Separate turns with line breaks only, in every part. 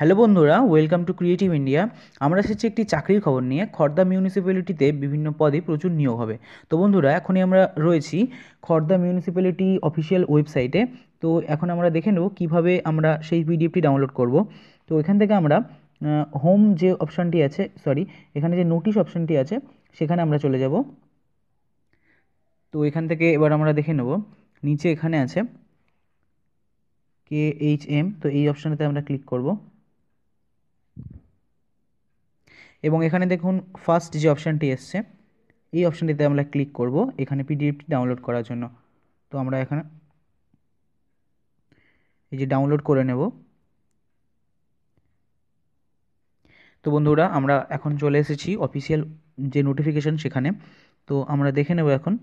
hello বন্ধুরা welcome to creative India আমরা এসেছি একটি চাকরির খবর নিয়ে খর্দা মিউনিসিপ্যালিটিতে বিভিন্ন পদে প্রচুর নিয়োগ হবে তো বন্ধুরা এখনই আমরা রয়েছি খর্দা মিউনিসিপ্যালিটি অফিসিয়াল ওয়েবসাইটে তো এখন আমরা দেখে নেব কীভাবে আমরা সেই পিডিএফটি ডাউনলোড করব তো এখান থেকে আমরা হোম যে অপশানটি আছে সরি এখানে যে নোটিশ অপশানটি আছে সেখানে আমরা চলে যাব তো এখান থেকে এবার আমরা দেখে নেব নিচে এখানে আছে কে এইচ এম তো এই অপশানটাতে আমরা ক্লিক করব এবং এখানে দেখুন ফার্স্ট যে অপশানটি এসছে এই অপশানটিতে আমরা ক্লিক করব এখানে পিডিএফটি ডাউনলোড করার জন্য তো আমরা এখানে এই যে ডাউনলোড করে নেব তো বন্ধুরা আমরা এখন চলে এসেছি অফিসিয়াল যে নোটিফিকেশন সেখানে তো আমরা দেখে নেব এখন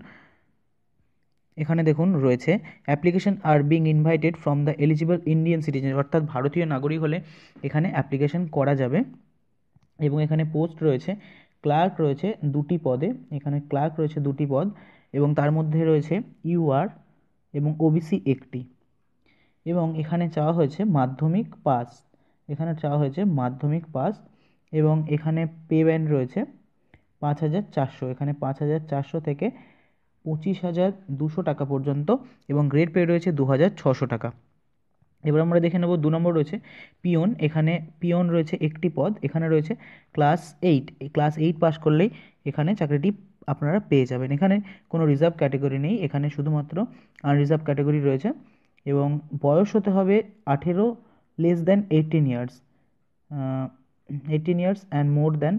এখানে দেখুন রয়েছে application are being invited from the eligible Indian citizen অর্থাৎ ভারতীয় নাগরিক হলে এখানে অ্যাপ্লিকেশন করা যাবে এবং এখানে পোস্ট রয়েছে ক্লার্ক রয়েছে দুটি পদে এখানে ক্লার্ক রয়েছে দুটি পদ এবং তার মধ্যে রয়েছে ইউআর এবং ওবিসি একটি এবং এখানে চাওয়া হয়েছে মাধ্যমিক পাস এখানে চাওয়া হয়েছে মাধ্যমিক পাস এবং এখানে পে ব্যান্ড রয়েছে পাঁচ হাজার চারশো এখানে পাঁচ হাজার চারশো থেকে পঁচিশ হাজার দুশো টাকা পর্যন্ত এবং গ্রেড পে রয়েছে দু হাজার ছশো টাকা এবার আমরা দেখে নেব দু নম্বর রয়েছে পিয়ন এখানে পিয়ন রয়েছে একটি পদ এখানে রয়েছে ক্লাস এইট এই ক্লাস এইট পাস করলেই এখানে চাকরিটি আপনারা পেয়ে যাবেন এখানে কোনো রিজার্ভ ক্যাটাগরি নেই এখানে শুধুমাত্র আনরিজার্ভ ক্যাটাগরি রয়েছে এবং বয়স হতে হবে আঠেরো less than eighteen years eighteen years and more than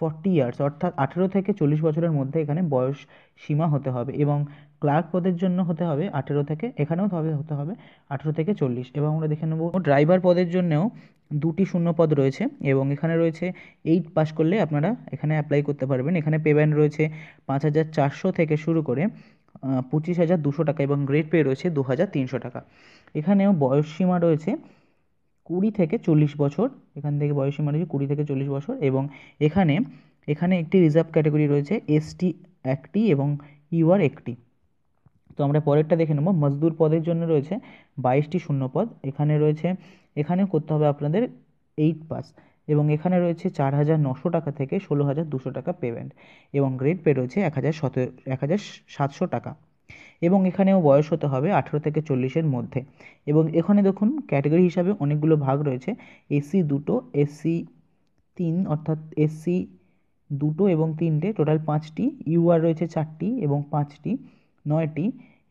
forty years অর্থাৎ আঠেরো থেকে চল্লিশ বছরের মধ্যে এখানে বয়স সীমা হতে হবে এবং ক্লার্ক পদের জন্য হতে হবে আঠেরো থেকে এখানেও তবে হতে হবে আঠেরো থেকে চল্লিশ এবং আমরা দেখে নেব ড্রাইভার পদের জন্যেও দুটি শূন্য পদ রয়েছে এবং এখানে রয়েছে এইট পাস করলে আপনারা এখানে অ্যাপ্লাই করতে পারবেন এখানে ব্যান্ড রয়েছে পাঁচ হাজার চারশো থেকে শুরু করে পঁচিশ হাজার দুশো টাকা এবং গ্রেড পে রয়েছে দু হাজার তিনশো টাকা এখানেও বয়সসীমা রয়েছে কুড়ি থেকে চল্লিশ বছর এখান থেকে বয়সসীমা রয়েছে কুড়ি থেকে চল্লিশ বছর এবং এখানে এখানে একটি রিজার্ভ ক্যাটাগরি রয়েছে এসটি একটি এবং ইউআর একটি তো আমরা পরেরটা দেখে নেব মজদুর পদের জন্য রয়েছে বাইশটি শূন্যপদ এখানে রয়েছে এখানেও করতে হবে আপনাদের এইট পাস এবং এখানে রয়েছে চার হাজার নশো টাকা থেকে ষোলো হাজার দুশো টাকা পেমেন্ট এবং গ্রেড পে রয়েছে এক হাজার সতেরো এক হাজার সাতশো টাকা এবং এখানেও বয়স হতে হবে আঠেরো থেকে চল্লিশের মধ্যে এবং এখানে দেখুন ক্যাটাগরি হিসাবে অনেকগুলো ভাগ রয়েছে এসি দুটো এসি তিন অর্থাৎ এসি দুটো এবং তিনটে টোটাল পাঁচটি ইউআর রয়েছে চারটি এবং পাঁচটি নয়টি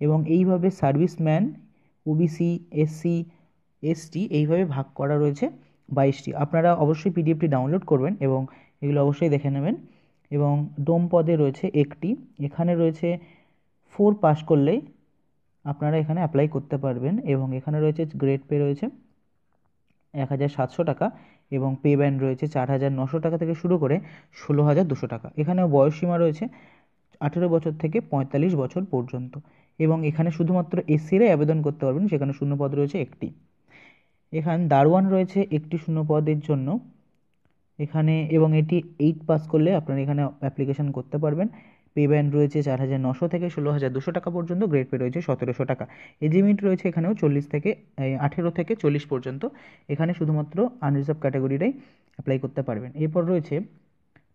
এবং এইভাবে সার্ভিসম্যান ওবিসি এসসি এসটি এইভাবে ভাগ করা রয়েছে বাইশটি আপনারা অবশ্যই পিডিএফটি ডাউনলোড করবেন এবং এগুলো অবশ্যই দেখে নেবেন এবং ডোম পদে রয়েছে একটি এখানে রয়েছে ফোর পাস করলেই আপনারা এখানে অ্যাপ্লাই করতে পারবেন এবং এখানে রয়েছে গ্রেড পে রয়েছে এক হাজার সাতশো টাকা এবং পে ব্যান্ড রয়েছে চার হাজার নশো টাকা থেকে শুরু করে ষোলো হাজার দুশো টাকা এখানেও বয়সসীমা রয়েছে আঠেরো বছর থেকে পঁয়তাল্লিশ বছর পর্যন্ত এবং এখানে শুধুমাত্র এসসিরাই আবেদন করতে পারবেন সেখানে শূন্যপদ রয়েছে একটি এখানে দারোয়ান রয়েছে একটি শূন্যপদের জন্য এখানে এবং এটি এইট পাস করলে আপনারা এখানে অ্যাপ্লিকেশান করতে পারবেন পে ব্যান্ড রয়েছে চার হাজার নশো থেকে ষোলো হাজার দুশো টাকা পর্যন্ত গ্রেড পে রয়েছে সতেরোশো টাকা এজিমিট রয়েছে এখানেও চল্লিশ থেকে আঠেরো থেকে চল্লিশ পর্যন্ত এখানে শুধুমাত্র আনরিজার্ভ ক্যাটাগরিটাই অ্যাপ্লাই করতে পারবেন এরপর রয়েছে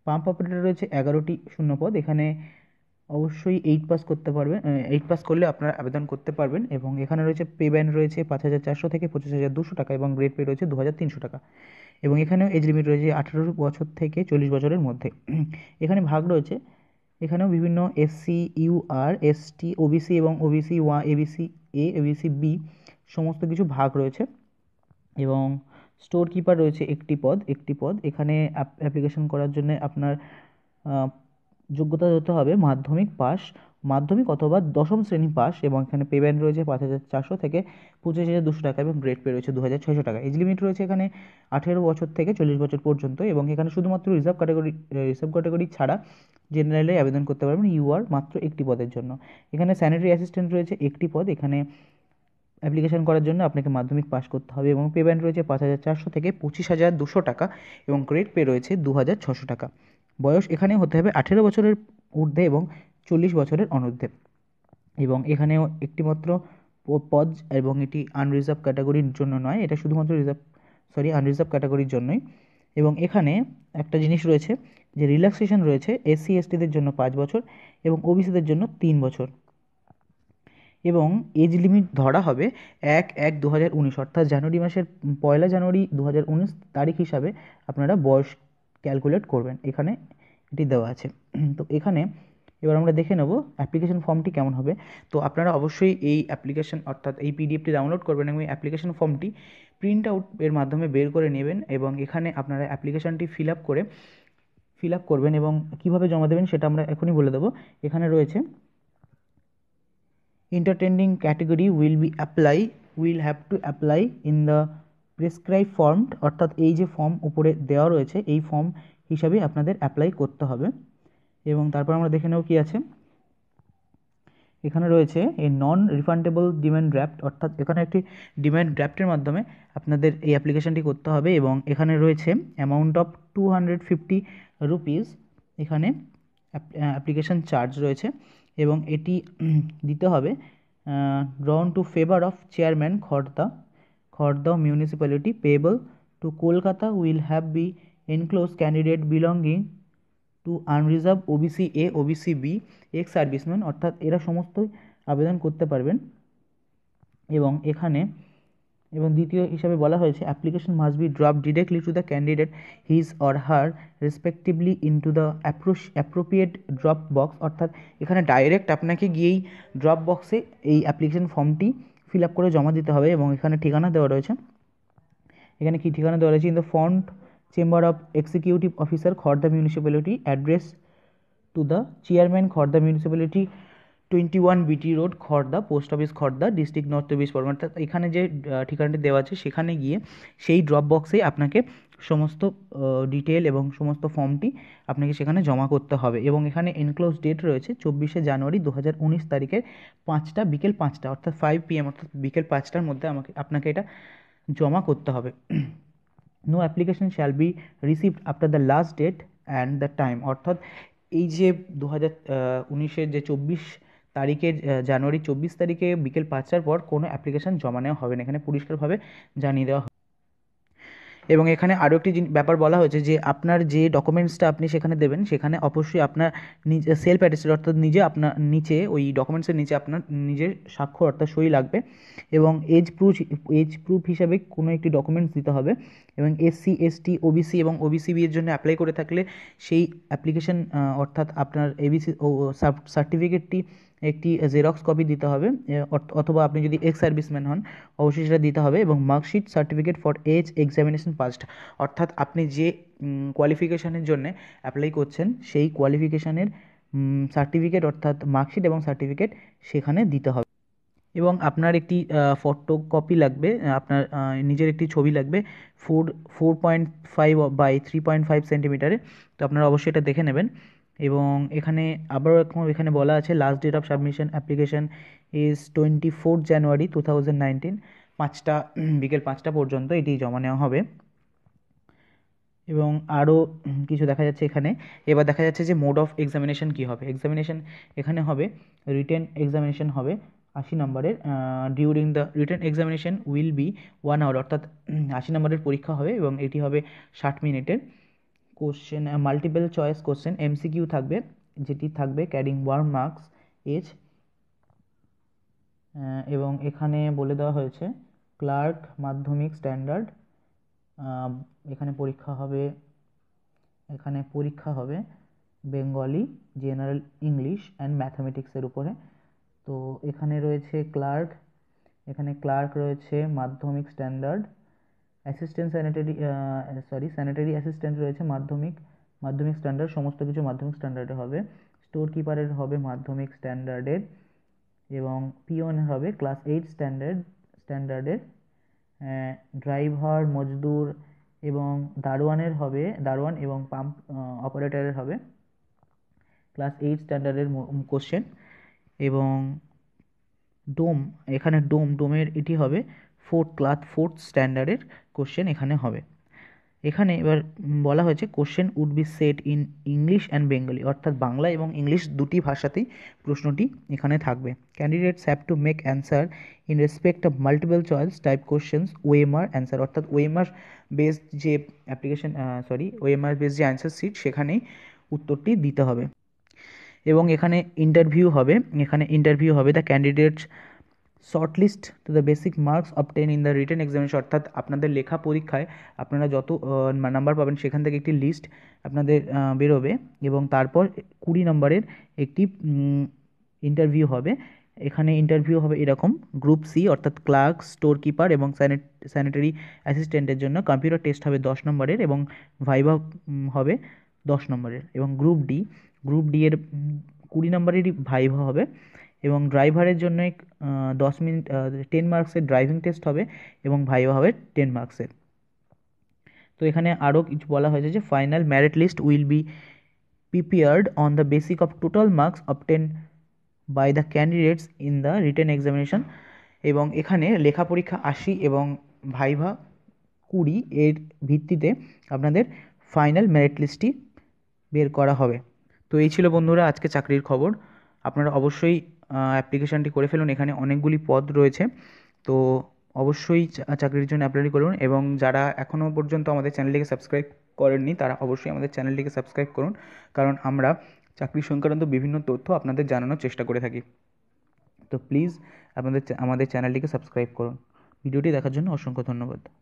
পাম্প অপারেটর রয়েছে এগারোটি শূন্যপদ এখানে অবশ্যই এইট পাস করতে পারবেন এইট পাস করলে আপনারা আবেদন করতে পারবেন এবং এখানে রয়েছে পে ব্যান্ড রয়েছে পাঁচ হাজার চারশো থেকে পঁচিশ হাজার দুশো টাকা এবং গ্রেড পে রয়েছে দু হাজার তিনশো টাকা এবং এখানেও এজ লিমিট রয়েছে আঠেরো বছর থেকে চল্লিশ বছরের মধ্যে এখানে ভাগ রয়েছে এখানেও বিভিন্ন এসসি ইউআর এসটি ওবিসি এবং ওবিসি ওয়া এবিসি এ এবিসি বি সমস্ত কিছু ভাগ রয়েছে এবং স্টোর কিপার রয়েছে একটি পদ একটি পদ এখানে অ্যাপ্লিকেশন করার জন্য আপনার যোগ্যতা হতে হবে মাধ্যমিক পাস মাধ্যমিক অথবা দশম শ্রেণী পাস এবং এখানে পে ব্যান্ড রয়েছে পাঁচ হাজার চারশো থেকে পঁচিশ হাজার দুশো টাকা এবং গ্রেড পে রয়েছে দু হাজার ছয়শো টাকা এজ লিমিট রয়েছে এখানে আঠেরো বছর থেকে চল্লিশ বছর পর্যন্ত এবং এখানে শুধুমাত্র রিজার্ভ ক্যাটাগরি রিজার্ভ ক্যাটাগরি ছাড়া জেনারেলে আবেদন করতে পারবেন ইউ আর মাত্র একটি পদের জন্য এখানে স্যানিটারি অ্যাসিস্ট্যান্ট রয়েছে একটি পদ এখানে অ্যাপ্লিকেশন করার জন্য আপনাকে মাধ্যমিক পাস করতে হবে এবং পে ব্যান্ড রয়েছে পাঁচ হাজার চারশো থেকে পঁচিশ হাজার দুশো টাকা এবং গ্রেড পে রয়েছে দু হাজার ছশো টাকা বয়স এখানে হতে হবে আঠেরো বছরের ঊর্ধ্বে এবং চল্লিশ বছরের অনূর্ধ্বে এবং এখানেও একটিমাত্র পদ এবং এটি আনরিজার্ভ ক্যাটাগরির জন্য নয় এটা শুধুমাত্র রিজার্ভ সরি আনরিজার্ভ ক্যাটাগরির জন্যই এবং এখানে একটা জিনিস রয়েছে যে রিল্যাক্সেশন রয়েছে এসসি এসটিদের জন্য পাঁচ বছর এবং ওবিসিদের জন্য তিন বছর এবং এজ লিমিট ধরা হবে এক এক দু হাজার উনিশ অর্থাৎ জানুয়ারি মাসের পয়লা জানুয়ারি দু হাজার উনিশ তারিখ হিসাবে আপনারা বয়স ক্যালকুলেট করবেন এখানে এটি দেওয়া আছে তো এখানে এবার আমরা দেখে নেব অ্যাপ্লিকেশন ফর্মটি কেমন হবে তো আপনারা অবশ্যই এই অ্যাপ্লিকেশন অর্থাৎ এই পিডিএফটি ডাউনলোড করবেন এবং এই অ্যাপ্লিকেশন ফর্মটি প্রিন্ট আউট এর মাধ্যমে বের করে নেবেন এবং এখানে আপনারা অ্যাপ্লিকেশনটি ফিল আপ করে ফিল আপ করবেন এবং কিভাবে জমা দেবেন সেটা আমরা এখনই বলে দেবো এখানে রয়েছে intending category will be apply will have to apply in the prescribe form অর্থাৎ এই যে ফর্ম উপরে দেওয়া রয়েছে এই ফর্ম হিসাবে আপনাদের অ্যাপ্লাই করতে হবে এবং তারপর আমরা দেখে নেব কী আছে এখানে রয়েছে এই নন রিফান্ডেবল ডিম্যান্ড ড্রাফট অর্থাৎ এখানে একটি ডিম্যান্ড ড্রাফটের মাধ্যমে আপনাদের এই অ্যাপ্লিকেশানটি করতে হবে এবং এখানে রয়েছে amount of two hundred fifty rupees এখানে অ্যাপ্লিকেশান চার্জ রয়েছে এবং এটি দিতে হবে drawn to favour of chairman Khardah Khordao municipality payable to Kolkata will have be enclosed candidate belonging to unreserve OBC A OBC B ex serviceman অর্থাৎ এরা সমস্ত আবেদন করতে পারবেন এবং এখানে এবং দ্বিতীয় হিসাবে বলা হয়েছে application must be drop directly to the candidate his or her respectively into the approach appropriate drop box অর্থাৎ এখানে ডাইরেক্ট আপনাকে গিয়েই ড্রপ বক্সে এই অ্যাপ্লিকেশন ফর্মটি ফিল আপ করে জমা দিতে হবে এবং এখানে ঠিকানা দেওয়া রয়েছে এখানে কী ঠিকানা দেওয়া রয়েছে in the front chamber of executive officer Khardah municipality address to the chairman Khardah municipality twenty one BT road Khardah post office Khardah district north চব্বিশ পরগনা অর্থাৎ এখানে যে ঠিকানাটি দেওয়া আছে সেখানে গিয়ে সেই ড্রপ বক্সে আপনাকে সমস্ত ডিটেল এবং সমস্ত ফর্মটি আপনাকে সেখানে জমা করতে হবে এবং এখানে এনক্লোজ ডেট রয়েছে চব্বিশে জানুয়ারি দু হাজার উনিশ তারিখের পাঁচটা বিকেল পাঁচটা অর্থাৎ ফাইভ পিএম অর্থাৎ বিকেল পাঁচটার মধ্যে আমাকে আপনাকে এটা জমা করতে হবে no application shall be received after the last date and the time অর্থাৎ এই যে দু হাজার উনিশের যে চব্বিশ তারিখের জানুয়ারি চব্বিশ তারিখে বিকেল পাঁচটার পর কোনো অ্যাপ্লিকেশান জমা নেওয়া হবে না এখানে পরিষ্কারভাবে জানিয়ে দেওয়া এবং এখানে আরও একটি ব্যাপার বলা হয়েছে যে আপনার যে ডকুমেন্টসটা আপনি সেখানে দেবেন সেখানে অবশ্যই আপনার নিজে সেলফ অ্যাটেস্টেড অর্থাৎ নিজে আপনার নিচে ওই ডকুমেন্টসের নিচে আপনার নিজের স্বাক্ষর অর্থাৎ সই লাগবে এবং এজ প্রুফ এজ প্রুফ হিসাবে কোনো একটি ডকুমেন্টস দিতে হবে এবং এসসি এসটি ওবিসি এবং ওবিসি বিয়ের জন্য অ্যাপ্লাই করে থাকলে সেই অ্যাপ্লিকেশন অর্থাৎ আপনার এবিসি ও সার্টিফিকেটটি একটি জেরক্স কপি দিতে হবে অথবা আপনি যদি এক্স সার্ভিসম্যান হন অবশ্যই সেটা দিতে হবে এবং marksheet certificate for age examination passed অর্থাৎ আপনি যে কোয়ালিফিকেশানের জন্য অ্যাপ্লাই করছেন সেই কোয়ালিফিকেশানের সার্টিফিকেট অর্থাৎ মার্কশিট এবং সার্টিফিকেট সেখানে দিতে হবে এবং আপনার একটি ফটো কপি লাগবে আপনার নিজের একটি ছবি লাগবে four four point five by three point five সেন্টিমিটারে তো আপনারা অবশ্যই এটা দেখে নেবেন এবং এখানে আবারও এখন এখানে বলা আছে last date of submission application is twenty four January two thousand nineteen পাঁচটা বিকেল পাঁচটা পর্যন্ত এটি জমা নেওয়া হবে এবং আরও কিছু দেখা যাচ্ছে এখানে এবার দেখা যাচ্ছে যে মোড অফ এক্সামিনেশন কী হবে এক্সামিনেশন এখানে হবে রিটেন এক্সামিনেশন হবে আশি নম্বরের during the written examination will be one hour অর্থাৎ আশি নম্বরের পরীক্ষা হবে এবং এটি হবে ষাট মিনিটের question multiple choice question MCQ থাকবে যেটি থাকবে ক্যারিং ওয়ার্ম মার্কস এজ এবং এখানে বলে দেওয়া হয়েছে ক্লার্ক মাধ্যমিক স্ট্যান্ডার্ড এখানে পরীক্ষা হবে এখানে পরীক্ষা হবে বেঙ্গলি জেনারেল ইংলিশ অ্যান্ড ম্যাথামেটিক্সের উপরে তো এখানে রয়েছে ক্লার্ক এখানে ক্লার্ক রয়েছে Madhyamik standard assistant sanitary sorry sanitary assistant রয়েছে মাধ্যমিক মাধ্যমিক স্ট্যান্ডার্ড সমস্ত কিছু মাধ্যমিক স্ট্যান্ডার্ডে হবে স্টোর কিপারের হবে মাধ্যমিক স্ট্যান্ডার্ডের এবং পিওন হবে ক্লাস এইট স্ট্যান্ডার্ড স্ট্যান্ডার্ডের ড্রাইভার মজদুর এবং দারোয়ানের হবে দারোয়ান এবং পাম্প অপারেটারের uh, হবে ক্লাস এইট স্ট্যান্ডার্ডের কোশ্চেন এবং ডোম এখানে ডোম ডোমের এটি হবে ফোর্থ ক্লাস ফোর্থ স্ট্যান্ডার্ডের কোশ্চেন এখানে হবে এখানে এবার বলা হয়েছে question would be set in English and Bengali অর্থাৎ বাংলা এবং ইংলিশ দুটি ভাষাতেই প্রশ্নটি এখানে থাকবে candidates have to make answer in respect of multiple choice type questions OMR answer অর্থাৎ ওএমআর বেসড যে অ্যাপ্লিকেশন সরি ওএমআর বেসড যে অ্যান্সার সিট সেখানেই উত্তরটি দিতে হবে এবং এখানে ইন্টারভিউ হবে এখানে ইন্টারভিউ হবে the candidates shortlist to the basic marks obtain in the written examination অর্থাৎ আপনাদের লেখা পরীক্ষায় আপনারা যত নাম্বার পাবেন সেখান থেকে একটি লিস্ট আপনাদের বেরোবে এবং তারপর কুড়ি নম্বরের একটি ইন্টারভিউ হবে এখানে ইন্টারভিউ হবে এরকম গ্রুপ সি অর্থাৎ ক্লার্ক স্টোর কিপার এবং স্যানিটারি অ্যাসিস্ট্যান্টের জন্য কম্পিউটার টেস্ট হবে দশ নম্বরের এবং ভাইভা হবে দশ নম্বরের এবং গ্রুপ ডি গ্রুপ ডি এর কুড়ি নম্বরেরই ভাইভা হবে এবং ড্রাইভারের জন্য দশ মিনিট টেন মার্কসের ড্রাইভিং টেস্ট হবে এবং ভাইভা হবে টেন মার্কসের তো এখানে আরও কিছু বলা হয়েছে যে final merit list will be prepared on the basic of total marks obtain by the candidates in the written examination এবং এখানে লেখা পরীক্ষা আশি এবং ভাইভা কুড়ি এর ভিত্তিতে আপনাদের ফাইনাল মেরিট লিস্টটি বের করা হবে তো এই ছিল বন্ধুরা আজকে চাকরির খবর আপনারা অবশ্যই অ্যাপ্লিকেশানটি করে ফেলুন এখানে অনেকগুলি পদ রয়েছে তো অবশ্যই চাকরির জন্য অ্যাপ্লাই করুন এবং যারা এখনও পর্যন্ত আমাদের চ্যানেলটিকে সাবস্ক্রাইব করেননি তারা অবশ্যই আমাদের চ্যানেলটিকে সাবস্ক্রাইব করুন কারণ আমরা চাকরি সংক্রান্ত বিভিন্ন তথ্য আপনাদের জানানোর চেষ্টা করে থাকি তো প্লিজ আপনাদের আমাদের চ্যানেলটিকে সাবস্ক্রাইব করুন ভিডিওটি দেখার জন্য অসংখ্য ধন্যবাদ